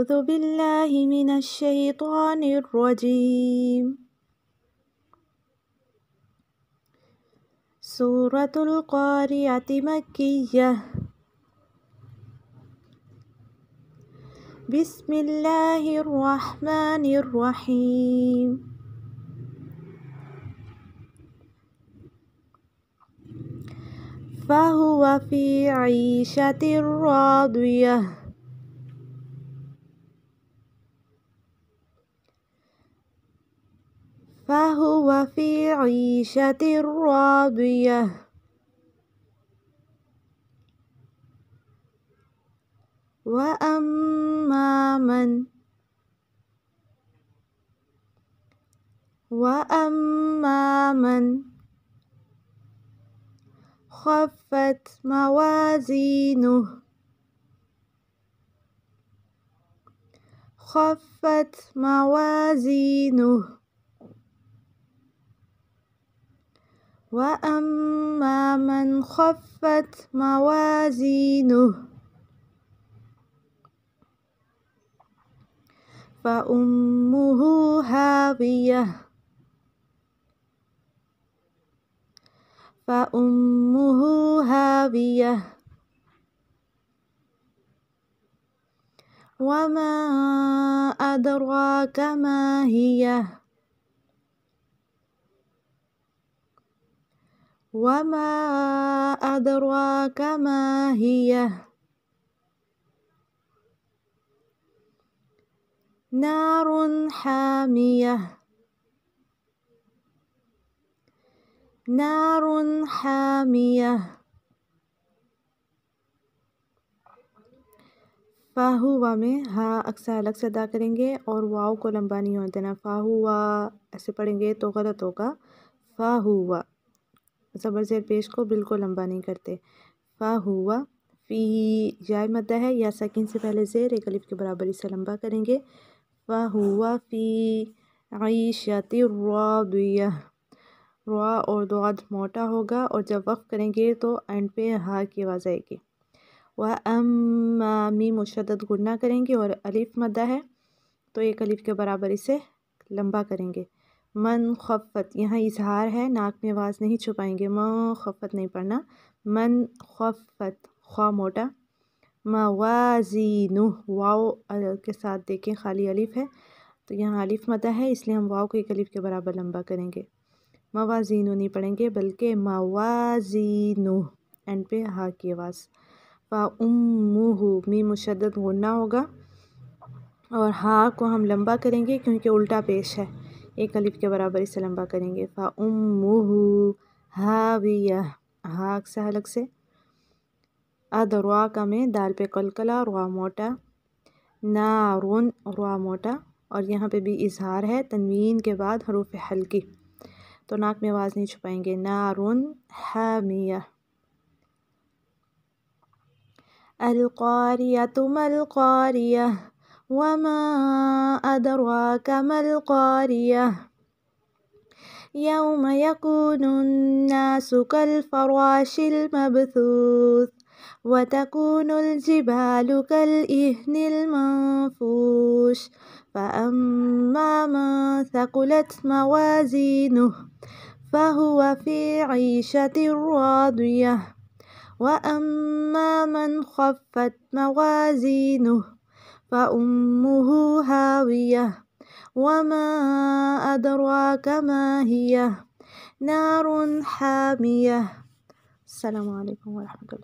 أعوذ بالله من الشيطان الرجيم سورة القارية مكية بسم الله الرحمن الرحيم فهو في عيشة راضية فهو في عيشة راضية وأما من وأما من خفت موازينه خفت موازينه وأما من خفت موازينه فأمه هاوية فأمه هاوية وما أدراك ما هي وما ادروا کا ماہیا نارون ہام نارون ہام فاہوا میں ہاں اکثر الگ سے ادا کریں گے اور واؤ کو لمبا نہیں ہونے دینا فاہوا ایسے پڑھیں گے تو غلط ہوگا فاہوا زبر زیر پیش کو بالکل لمبا نہیں کرتے فا ہوا فی جائے مدہ ہے یا ساکین سے پہلے زیر ایک علیف کے برابر اسے لمبا کریں گے فا ہوا فی عیشت روا روا اور دعد موٹا ہوگا اور جب وقف کریں گے تو اینڈ پہ ہا کی آواز آئے گی و ام می مشدد گنا کریں گے اور الف مدہ ہے تو ایک علیف کے برابر اسے لمبا کریں گے من خفت یہاں اظہار ہے ناک میں آواز نہیں چھپائیں گے من خفت نہیں پڑھنا من خفت خواہ موٹا ما وا واؤ کے ساتھ دیکھیں خالی الف ہے تو یہاں الف مدح ہے اس لیے ہم واؤ کو ایک الف کے برابر لمبا کریں گے موازینو نہیں پڑھیں گے بلکہ موازینو اینڈ پہ ہا کی آواز فا اموہو می مشدد غنہ ہوگا اور ہا کو ہم لمبا کریں گے کیونکہ الٹا پیش ہے ایک علیف کے برابر اسے لمبا کریں گے فا ام ہا ویا ہاک سے حلق سے ادروا کا میں دال پہ قلقلا روا موٹا نارون روا موٹا اور یہاں پہ بھی اظہار ہے تنوین کے بعد حروف حلقی تو ناک میں آواز نہیں چھپائیں گے نارون حلقاریہ تم القاریہ وما أدراك ما القارية يوم يكون الناس كالفراش المبثوث وتكون الجبال كالإهن المنفوش فأما من ثقلت موازينه فهو في عيشة راضية وأما من خفت موازينه فأمه هاوية وما أدراك ما هي نار حامية السلام عليكم ورحمة الله